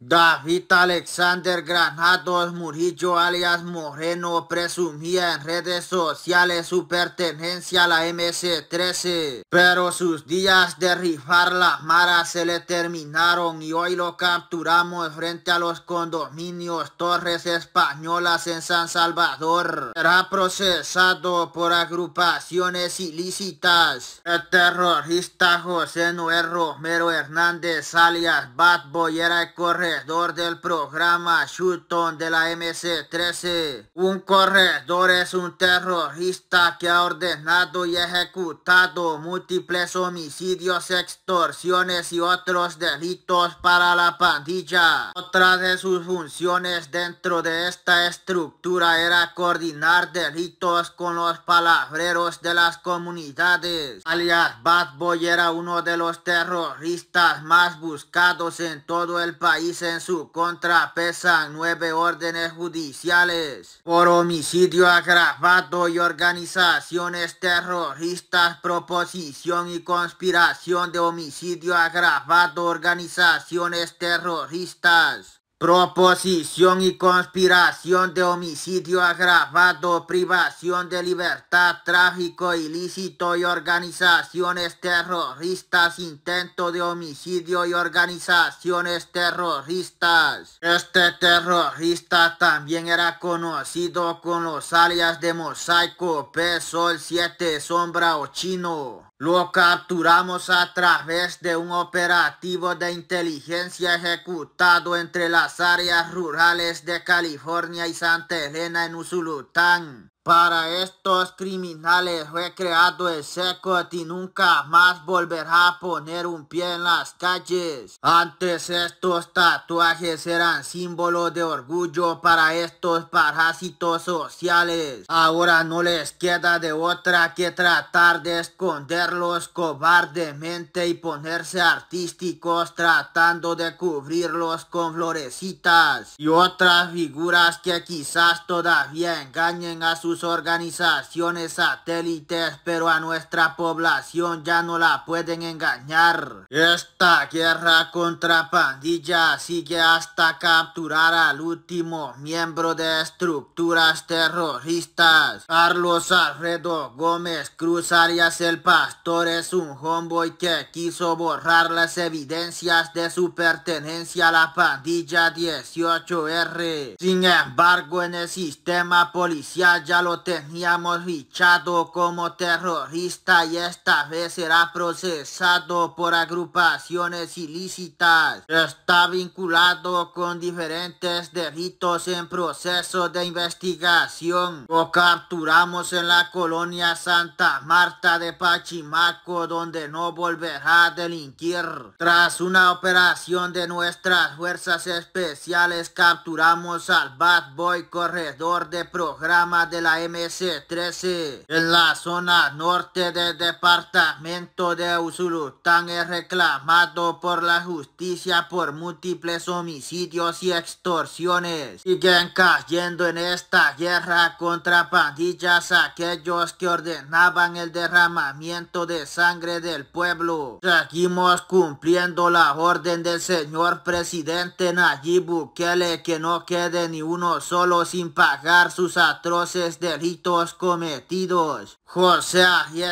David Alexander Granados Murillo alias Moreno presumía en redes sociales su pertenencia a la mc 13 pero sus días de rifar las maras se le terminaron y hoy lo capturamos frente a los condominios Torres Españolas en San Salvador. Será procesado por agrupaciones ilícitas. El terrorista José Noel Romero Hernández alias Bad Boy era corre corredor del programa Shooton de la MC-13. Un corredor es un terrorista que ha ordenado y ejecutado múltiples homicidios, extorsiones y otros delitos para la pandilla. Otra de sus funciones dentro de esta estructura era coordinar delitos con los palabreros de las comunidades. Alias Bad Boy era uno de los terroristas más buscados en todo el país en su contra pesan nueve órdenes judiciales por homicidio agravado y organizaciones terroristas, proposición y conspiración de homicidio agravado, organizaciones terroristas proposición y conspiración de homicidio agravado, privación de libertad, trágico, ilícito y organizaciones terroristas, intento de homicidio y organizaciones terroristas. Este terrorista también era conocido con los alias de Mosaico, P, Sol 7, Sombra o Chino. Lo capturamos a través de un operativo de inteligencia ejecutado entre las áreas rurales de California y Santa Elena en Usulután. Para estos criminales fue creado el SECOT y nunca más volverá a poner un pie en las calles. Antes estos tatuajes eran símbolo de orgullo para estos parásitos sociales. Ahora no les queda de otra que tratar de esconderlos cobardemente y ponerse artísticos tratando de cubrirlos con florecitas y otras figuras que quizás todavía engañen a sus organizaciones satélites, pero a nuestra población ya no la pueden engañar. Esta guerra contra pandillas sigue hasta capturar al último miembro de estructuras terroristas. Carlos Alfredo Gómez Cruz el Pastor es un homeboy que quiso borrar las evidencias de su pertenencia a la pandilla 18R. Sin embargo, en el sistema policial ya lo lo teníamos fichado como terrorista y esta vez será procesado por agrupaciones ilícitas. Está vinculado con diferentes delitos en proceso de investigación. Lo capturamos en la colonia Santa Marta de Pachimaco donde no volverá a delinquir. Tras una operación de nuestras fuerzas especiales capturamos al Bad Boy corredor de programa de la mc 13 en la zona norte del departamento de Usulután es reclamado por la justicia por múltiples homicidios y extorsiones. Siguen cayendo en esta guerra contra pandillas aquellos que ordenaban el derramamiento de sangre del pueblo. Seguimos cumpliendo la orden del señor presidente Nayib Bukele que no quede ni uno solo sin pagar sus atroces delitos cometidos. José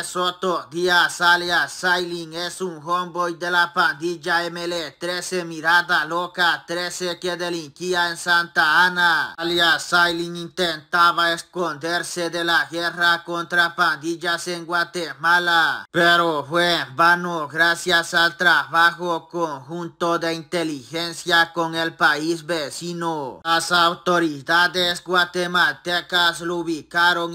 Soto Díaz alias Sailing es un homeboy de la pandilla ML13 Mirada Loca 13 que delinquía en Santa Ana. Alias Sailing intentaba esconderse de la guerra contra pandillas en Guatemala, pero fue en vano gracias al trabajo conjunto de inteligencia con el país vecino. Las autoridades guatemaltecas lo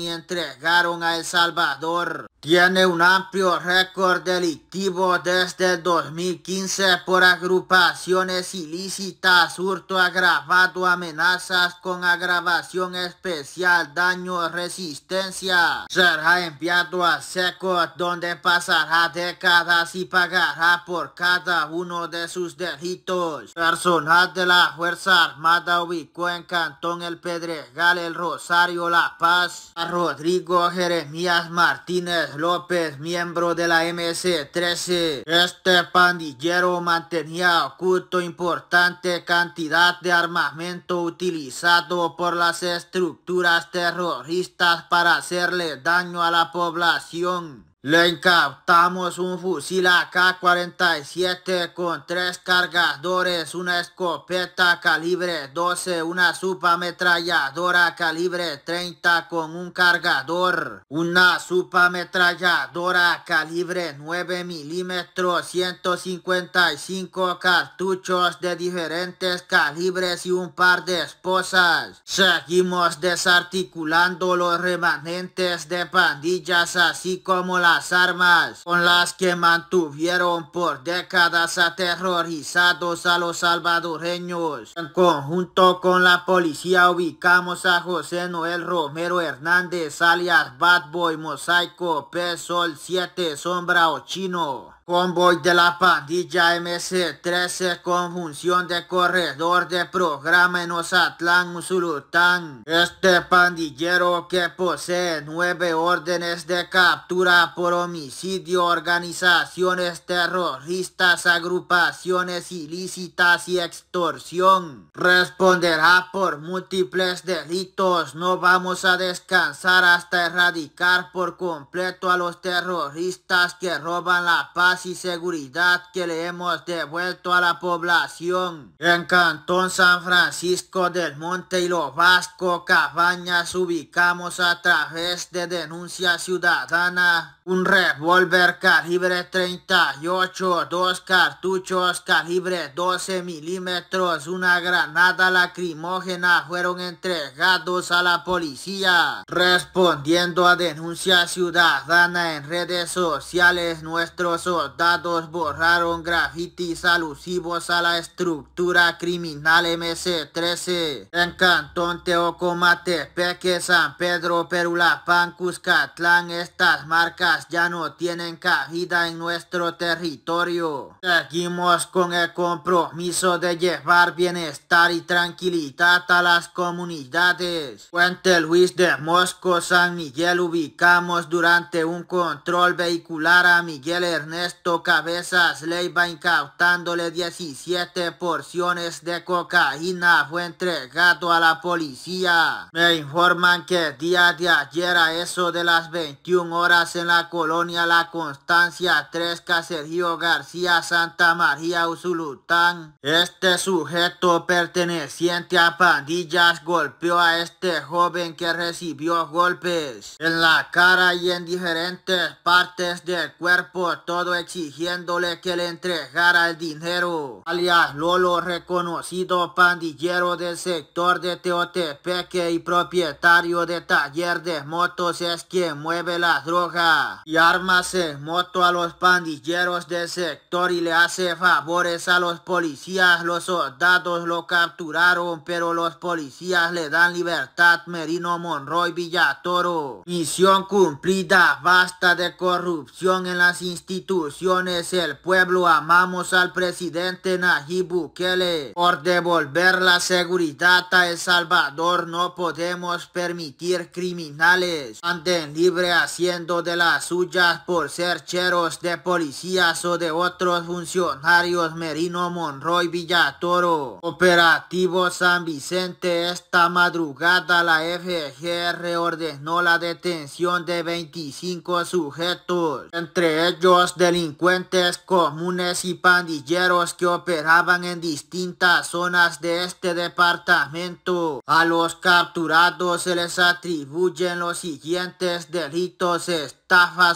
y entregaron a El Salvador. Tiene un amplio récord delictivo desde 2015 por agrupaciones ilícitas, hurto agravado, amenazas con agravación especial, daño, resistencia. Será enviado a Seco, donde pasará décadas y pagará por cada uno de sus delitos. Personal de la Fuerza Armada ubicó en Cantón El Pedregal, El Rosario, La Paz a Rodrigo Jeremías Martínez López, miembro de la mc 13 Este pandillero mantenía oculto importante cantidad de armamento utilizado por las estructuras terroristas para hacerle daño a la población. Le encaptamos un fusil AK-47 con tres cargadores, una escopeta calibre 12, una subametralladora calibre 30 con un cargador, una subametralladora calibre 9 milímetros, 155 cartuchos de diferentes calibres y un par de esposas. Seguimos desarticulando los remanentes de pandillas así como la armas con las que mantuvieron por décadas aterrorizados a los salvadoreños. En conjunto con la policía ubicamos a José Noel Romero Hernández alias Bad Boy Mosaico Sol 7 Sombra o Chino. Convoy de la pandilla MC-13 con función de corredor de programa en Ozatlán, Usulután. Este pandillero que posee nueve órdenes de captura por homicidio, organizaciones terroristas, agrupaciones ilícitas y extorsión. Responderá por múltiples delitos. No vamos a descansar hasta erradicar por completo a los terroristas que roban la paz y seguridad que le hemos devuelto a la población. En Cantón San Francisco del Monte y los Vasco Cabañas ubicamos a través de denuncia ciudadana un revólver calibre 38, dos cartuchos calibre 12 milímetros, una granada lacrimógena fueron entregados a la policía. Respondiendo a denuncia ciudadana en redes sociales, nuestros dados borraron grafitis alusivos a la estructura criminal MC-13 en Cantón Peque, San Pedro, Perulapán, Cuscatlán. Estas marcas ya no tienen cabida en nuestro territorio. Seguimos con el compromiso de llevar bienestar y tranquilidad a las comunidades. Puente Luis de Mosco, San Miguel ubicamos durante un control vehicular a Miguel Ernesto esto Cabezas Leiva incautándole 17 porciones de cocaína fue entregado a la policía. Me informan que el día de ayer a eso de las 21 horas en la colonia La Constancia 3 Caserío García Santa María Usulután, este sujeto perteneciente a pandillas golpeó a este joven que recibió golpes en la cara y en diferentes partes del cuerpo todo exigiéndole que le entregara el dinero. Alias Lolo, reconocido pandillero del sector de Teotepeque y propietario de taller de motos, es quien mueve las drogas y armas en moto a los pandilleros del sector y le hace favores a los policías. Los soldados lo capturaron, pero los policías le dan libertad. Merino Monroy Villatoro. Misión cumplida, basta de corrupción en las instituciones el pueblo amamos al presidente Najib Bukele. Por devolver la seguridad a El Salvador no podemos permitir criminales. Anden libre haciendo de las suyas por ser cheros de policías o de otros funcionarios Merino Monroy Villatoro. Operativo San Vicente esta madrugada la FGR ordenó la detención de 25 sujetos, entre ellos del delincuentes comunes y pandilleros que operaban en distintas zonas de este departamento. A los capturados se les atribuyen los siguientes delitos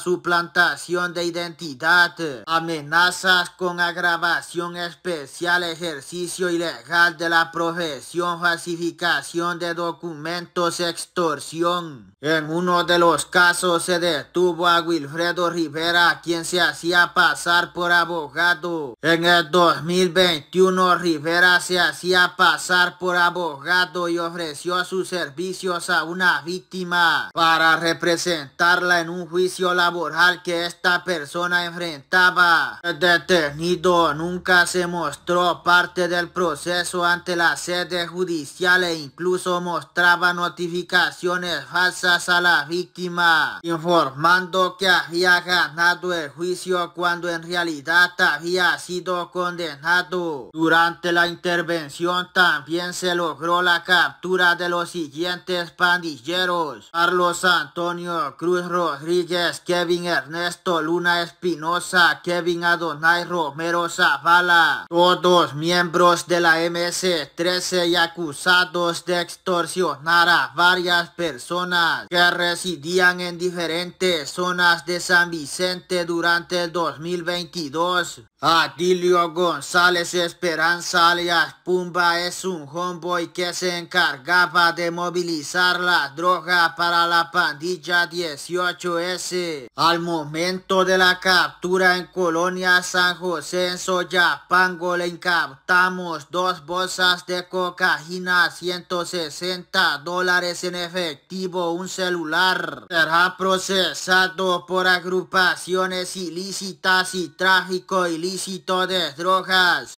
su suplantación de identidad, amenazas con agravación especial, ejercicio ilegal de la profesión, falsificación de documentos, extorsión. En uno de los casos se detuvo a Wilfredo Rivera, quien se hacía pasar por abogado. En el 2021 Rivera se hacía pasar por abogado y ofreció sus servicios a una víctima para representarla en un juicio laboral que esta persona enfrentaba. El detenido nunca se mostró parte del proceso ante la sede judicial e incluso mostraba notificaciones falsas a la víctima, informando que había ganado el juicio cuando en realidad había sido condenado. Durante la intervención también se logró la captura de los siguientes pandilleros. Carlos Antonio Cruz Rodríguez Kevin Ernesto, Luna Espinosa, Kevin Adonai Romero Zavala, todos miembros de la MS-13 y acusados de extorsionar a varias personas que residían en diferentes zonas de San Vicente durante el 2022. Adilio González Esperanza alias Pumba es un homeboy que se encargaba de movilizar la droga para la pandilla 18S. Al momento de la captura en Colonia San José en Soyapango le incautamos dos bolsas de cocaína, 160 dólares en efectivo, un celular. Será procesado por agrupaciones ilícitas y tráfico ilícito ilícito de drogas.